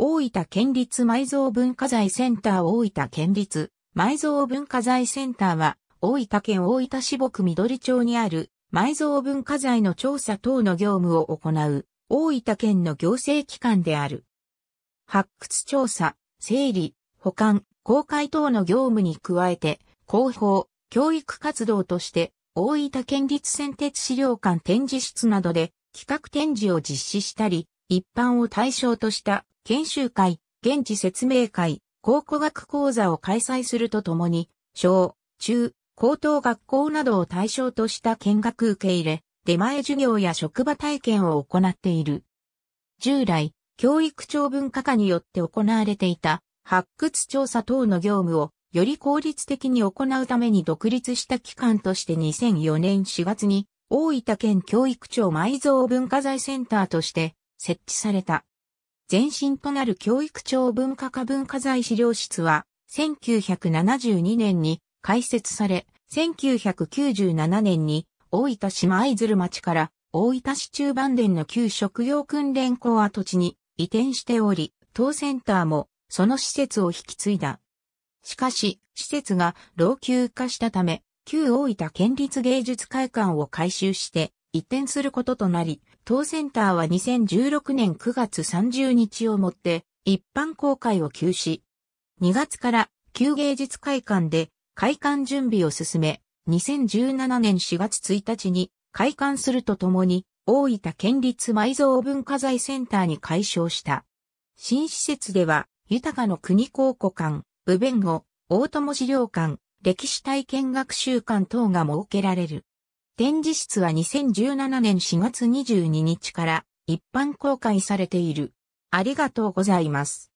大分県立埋蔵文化財センター大分県立埋蔵文化財センターは、大分県大分市北緑町にある埋蔵文化財の調査等の業務を行う大分県の行政機関である。発掘調査、整理、保管、公開等の業務に加えて、広報、教育活動として大分県立先鉄資料館展示室などで企画展示を実施したり、一般を対象とした研修会、現地説明会、考古学講座を開催するとともに、小、中、高等学校などを対象とした見学受け入れ、出前授業や職場体験を行っている。従来、教育庁文化課によって行われていた発掘調査等の業務をより効率的に行うために独立した機関として2004年4月に大分県教育庁埋蔵文化財センターとして設置された。前身となる教育庁文化科文化財資料室は、1972年に開設され、1997年に大分市舞鶴町から大分市中盤田の旧職業訓練校跡地に移転しており、当センターもその施設を引き継いだ。しかし、施設が老朽化したため、旧大分県立芸術会館を改修して移転することとなり、当センターは2016年9月30日をもって一般公開を休止。2月から旧芸術会館で開館準備を進め、2017年4月1日に開館するとともに大分県立埋蔵文化財センターに改称した。新施設では豊かの国考古館、部弁護、大友資料館、歴史体験学習館等が設けられる。展示室は2017年4月22日から一般公開されている。ありがとうございます。